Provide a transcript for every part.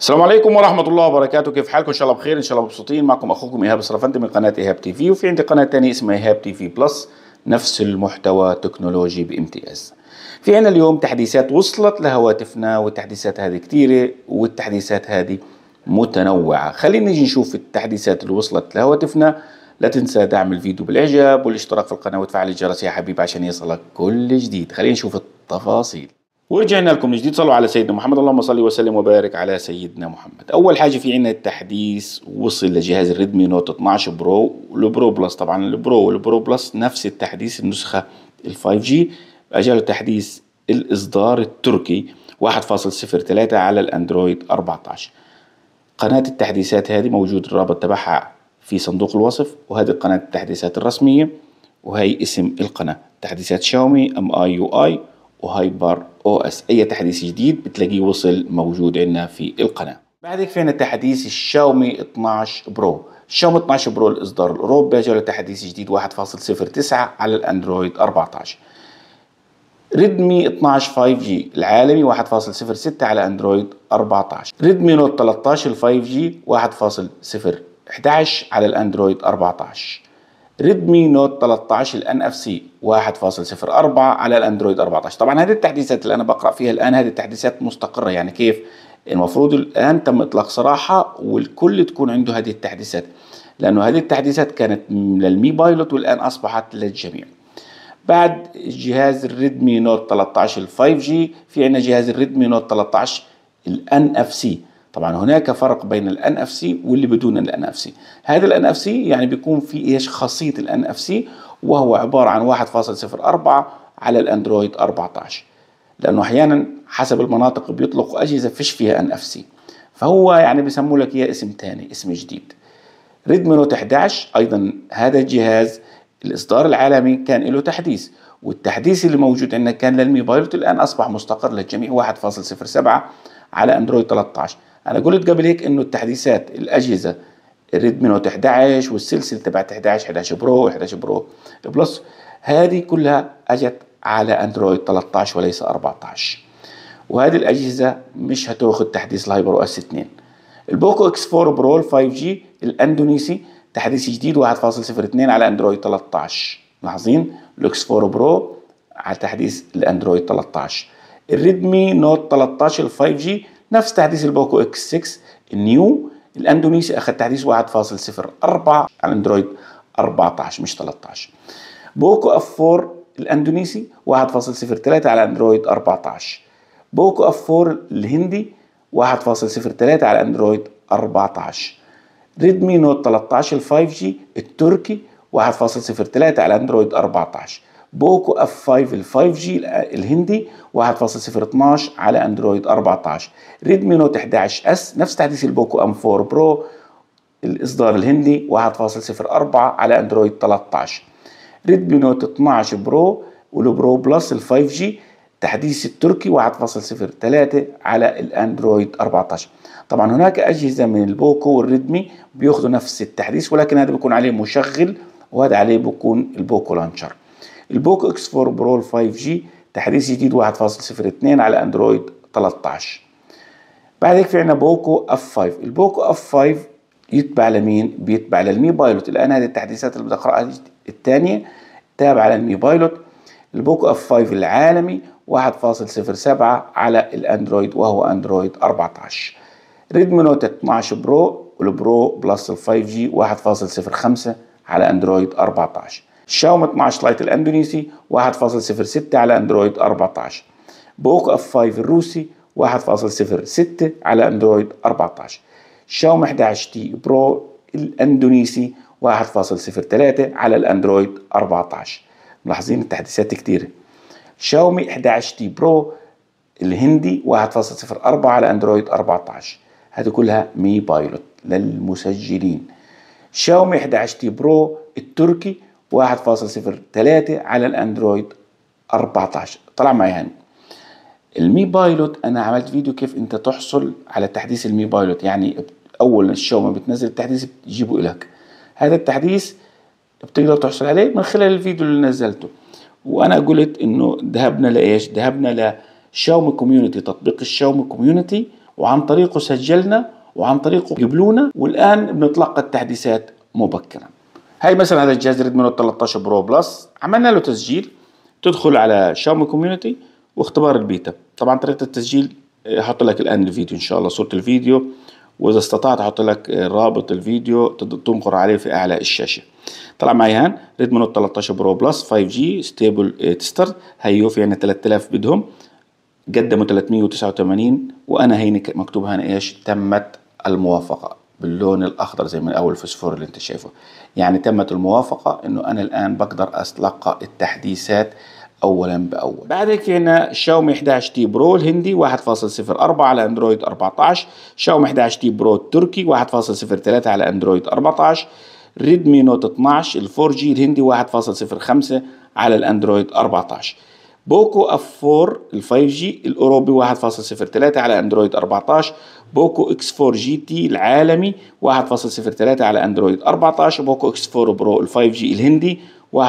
السلام عليكم ورحمه الله وبركاته كيف حالكم ان شاء الله بخير ان شاء الله مبسوطين معكم اخوكم ايهاب الصرفندي من قناه ايهاب تي في وفي عندي قناه تانية اسمها ايهاب تي في بلس نفس المحتوى تكنولوجي بامتياز في عنا اليوم تحديثات وصلت لهواتفنا والتحديثات هذه كثيرة والتحديثات هذه متنوعة خلينا نجي نشوف التحديثات اللي وصلت لهواتفنا لا تنسى دعم الفيديو بالاعجاب والاشتراك في القناة وتفعيل الجرس يا حبيبي عشان يصلك كل جديد خلينا نشوف التفاصيل ورجعنا لكم من جديد صلوا على سيدنا محمد اللهم صل وسلم وبارك على سيدنا محمد اول حاجه في عندنا التحديث وصل لجهاز الريدمي نوت 12 برو والبرو بلس طبعا البرو والبرو بلس نفس التحديث النسخه ال 5 جي اجاله تحديث الاصدار التركي 1.03 على الاندرويد 14 قناه التحديثات هذه موجود الرابط تبعها في صندوق الوصف وهذه قناه التحديثات الرسميه وهي اسم القناه تحديثات شاومي ام اي يو اي وهايبر او اس اي تحديث جديد بتلاقيه وصل موجود عندنا في القناه بعد هيك في عندنا تحديث الشاومي 12 برو شاومي 12 برو الاصدار الاوروبي جاله تحديث جديد 1.09 على الاندرويد 14 ريدمي 12 5G العالمي 1.06 على اندرويد 14 ريدمي نوت 13 5G 1.0 11 على الاندرويد 14 ريدمي نوت 13 الان اف سي 1.04 على الاندرويد 14 طبعا هذه التحديثات اللي انا بقرا فيها الان هذه التحديثات مستقره يعني كيف المفروض الان تم اطلاق صراحه والكل تكون عنده هذه التحديثات لانه هذه التحديثات كانت للمي بايلوت والان اصبحت للجميع بعد جهاز الريدمي نوت 13 5 جي في عندنا جهاز الريدمي نوت 13 الان اف سي طبعا هناك فرق بين الان اف سي واللي بدون الان اف سي هذا الان اف سي يعني بيكون في ايش خاصيه الان اف سي وهو عباره عن 1.04 على الاندرويد 14 لانه احيانا حسب المناطق بيطلقوا اجهزه فيش فيها ان اف سي فهو يعني بيسموا لك اياه اسم ثاني اسم جديد ريدمي نوت 11 ايضا هذا الجهاز الاصدار العالمي كان له تحديث والتحديث اللي موجود عندنا كان للميبايلوت الان اصبح مستقر للجميع 1.07 على اندرويد 13 انا قلت قبل هيك انه التحديثات الاجهزه الريدمي نوت 11 والسلسله تبعت 11 11 برو 11 برو بلس هذه كلها اجت على اندرويد 13 وليس 14 وهذه الاجهزه مش هتاخذ تحديث الهايبر او اس 2 البوكو اكس 4 برو 5 جي الاندونيسي تحديث جديد 1.02 على اندرويد 13 ملاحظين الاكس 4 برو على تحديث الاندرويد 13 الريدمي نوت 13 ال 5 جي نفس تحديث البوكو اكس 6 النيو الاندونيسي اخذ تحديث 1.04 على اندرويد 14 مش 13 بوكو اف 4 الاندونيسي 1.03 على اندرويد 14 بوكو اف 4 الهندي 1.03 على اندرويد 14 ريدمي نوت 13 ال 5 جي التركي 1.03 على اندرويد 14 بوكو اف 5 ال 5 جي الهندي 1.012 على اندرويد 14 ريدمي نوت 11 اس نفس تحديث البوكو ام 4 برو الاصدار الهندي 1.04 على اندرويد 13 ريدمي نوت 12 برو والبرو بلس ال 5 جي تحديث التركي 1.03 على الاندرويد 14 طبعا هناك اجهزه من البوكو والريدمي بياخذوا نفس التحديث ولكن هذا بيكون عليه مشغل وهذا عليه بيكون البوكو لانشر البوك اكس 4 برو 5 جي تحديث جديد 1.02 على اندرويد 13 بعد هيك في عنا بوكو اف 5 البوكو اف 5 يتبع لمين بيتبع للمي بايلوت الان هذه التحديثات اللي بدي اقراها الثانيه تابعه للمي بايلوت البوكو اف 5 العالمي 1.07 على الاندرويد وهو اندرويد 14 ريدمي نوت 12 برو والبرو بلس 5 جي 1.05 على اندرويد 14 شاومي 12 لايت الاندونيسي 1.06 على اندرويد 14 بوك اف 5 الروسي 1.06 على اندرويد 14 شاومي 11 تي برو الاندونيسي 1.03 على الاندرويد 14 ملاحظين التحديثات كتيرة شاومي 11 تي برو الهندي 1.04 على اندرويد 14 هذه كلها مي بايلوت للمسجلين شاومي 11 تي برو التركي 1.03 على الاندرويد 14 طلع معي هاني المي بايلوت انا عملت فيديو كيف انت تحصل على تحديث المي بايلوت يعني اول الشو ما بتنزل التحديث بتجيبه لك هذا التحديث بتقدر تحصل عليه من خلال الفيديو اللي نزلته وانا قلت انه ذهبنا لايش ذهبنا لشاومي كوميونتي تطبيق الشاومي كوميونتي وعن طريقه سجلنا وعن طريقه قبلونا والان بنتلقى التحديثات مبكرا هاي مثلا هذا الجهاز ريدمي نوت 13 برو بلس عملنا له تسجيل تدخل على شاومي كوميونتي واختبار البيتا طبعا طريقه التسجيل احط آه، لك الان الفيديو ان شاء الله صوره الفيديو واذا استطعت احط لك آه، رابط الفيديو تنقر عليه في اعلى الشاشه طلع معي هان ريدمي نوت 13 برو بلس 5 جي ستيبل آه، تستر في يعني 3000 بدهم قدموا 389 وانا هيني مكتوب هنا ايش تمت الموافقه باللون الاخضر زي ما اول الفسفور اللي انت شايفه يعني تمت الموافقه انه انا الان بقدر اتلقى التحديثات اولا باول بعد هنا شاومي 11 تي برو الهندي 1.04 على اندرويد 14 شاومي 11 تي برو التركي 1.03 على اندرويد 14 ريدمي نوت 12 الفور جي الهندي 1.05 على الاندرويد 14 بوكو اف 4 ال 5 جي الاوروبي 1.03 على اندرويد 14 بوكو اكس 4 جي تي العالمي 1.03 على اندرويد 14 بوكو اكس 4 برو ال 5 جي الهندي 1.02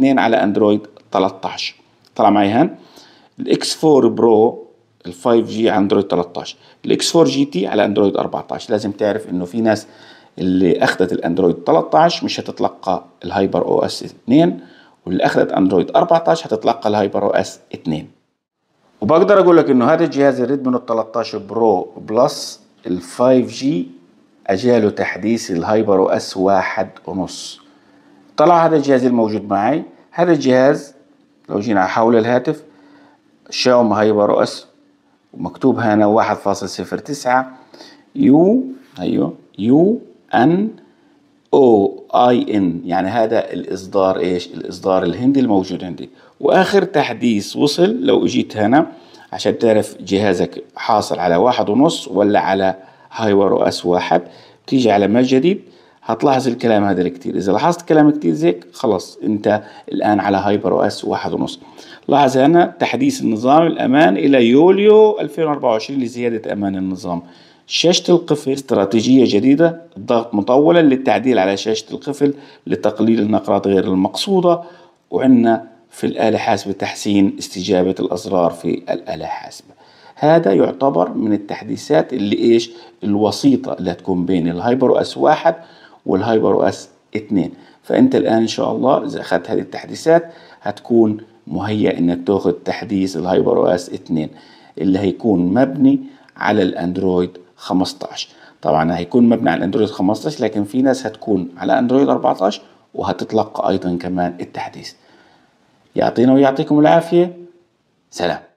على اندرويد 13 طلع معي هان الاكس 4 برو ال 5 جي على اندرويد 13 الاكس 4 جي تي على اندرويد 14 لازم تعرف انه في ناس اللي اخذت الاندرويد 13 مش هتتلقى الهايبر او اس 2 واللي اخذت اندرويد 14 هتتلقى الهايبر او اس 2 وبقدر اقول لك انه هذا الجهاز الريد من 13 برو بلس ال 5 جي اجاله تحديث الهايبر او اس واحد ونص طلع هذا الجهاز الموجود معي هذا الجهاز لو جينا حول الهاتف شاوم هايبر او اس ومكتوب هنا واحد تسعة يو ايوه يو ان او اي ان يعني هذا الاصدار ايش الاصدار الهندي الموجود عندي واخر تحديث وصل لو اجيت هنا عشان تعرف جهازك حاصل على واحد ونص ولا على هايور او اس واحد بتيجي على ما جديد هتلاحظ الكلام هذا الكتير اذا لاحظت كلام كتير زيك خلاص انت الان على هايبر او اس واحد ونص لاحظ هنا تحديث النظام الامان الى يوليو 2024 لزياده امان النظام شاشة القفل استراتيجية جديدة الضغط مطولا للتعديل على شاشة القفل لتقليل النقرات غير المقصودة وعندنا في الآلة حاسبة تحسين استجابة الأزرار في الآلة حاسبة هذا يعتبر من التحديثات اللي ايش الوسيطة اللي هتكون بين الهايبر اس واحد والهايبر اس اتنين فانت الان ان شاء الله اذا اخدت هذه التحديثات هتكون مهيأ انك تاخد تحديث الهايبر اس اتنين اللي هيكون مبني على الاندرويد 15 طبعا هيكون مبني على اندرويد 15 لكن في ناس هتكون على اندرويد 14 وهتتلقى ايضا كمان التحديث يعطينا ويعطيكم العافيه سلام